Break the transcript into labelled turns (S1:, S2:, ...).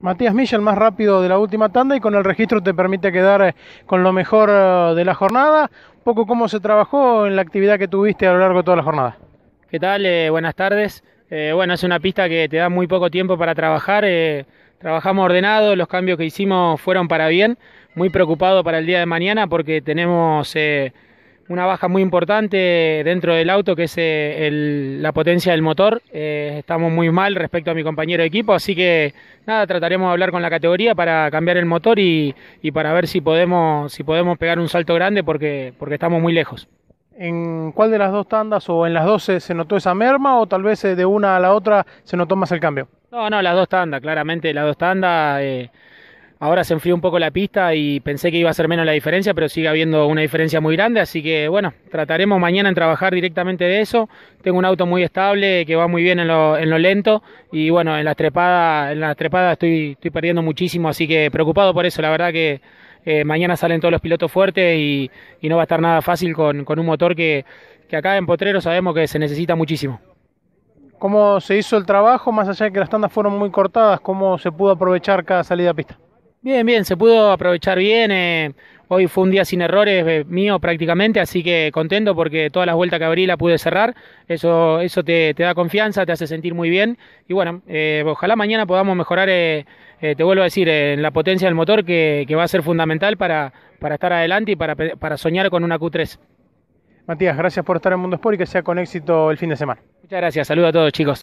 S1: Matías Milla, más rápido de la última tanda y con el registro te permite quedar eh, con lo mejor eh, de la jornada. Un poco cómo se trabajó en la actividad que tuviste a lo largo de toda la jornada.
S2: ¿Qué tal? Eh, buenas tardes. bueno, es una pista que te da muy poco tiempo para trabajar. trabajamos ordenado, los cambios que hicimos fueron para bien. Muy preocupado para el día de mañana porque tenemos una baja muy importante dentro del auto, que es eh, la potencia del motor. Eh, estamos muy mal respecto a mi compañero de equipo, así que nada, trataremos de hablar con la categoría para cambiar el motor y, para ver si podemos, si podemos pegar un salto grande porque, porque estamos muy lejos.
S1: ¿En cuál de las dos tandas o en las dos se, notó esa merma o tal vez eh, de una a la otra se notó más el cambio?
S2: No, no, las dos tandas, claramente las dos tandas. Ahora se enfrió un poco la pista y pensé que iba a ser menos la diferencia, pero sigue habiendo una diferencia muy grande, así que bueno, trataremos mañana en trabajar directamente de eso. Tengo un auto muy estable que va muy bien en lo, lento y bueno, en la trepada, la trepada estoy, perdiendo muchísimo, así que preocupado por eso, la verdad que eh, mañana salen todos los pilotos fuertes y, no va a estar nada fácil con, un motor que, que acá en Potrero sabemos que se necesita muchísimo.
S1: ¿Cómo se hizo el trabajo, más allá de que las tandas fueron muy cortadas? ¿Cómo se pudo aprovechar cada salida a pista?
S2: Bien, bien, se pudo aprovechar bien. Eh, hoy fue un día sin errores eh, mío prácticamente, así que contento porque todas las vueltas que abrí la pude cerrar. Eso, eso te, da confianza, te hace sentir muy bien. Y bueno, eh, ojalá mañana podamos mejorar, te vuelvo a decir, en la potencia del motor que, va a ser fundamental para, estar adelante y para, para soñar con una Q3.
S1: Matías, gracias por estar en Mundo Sport y que sea con éxito el fin de semana. Muchas gracias, saludos a todos chicos.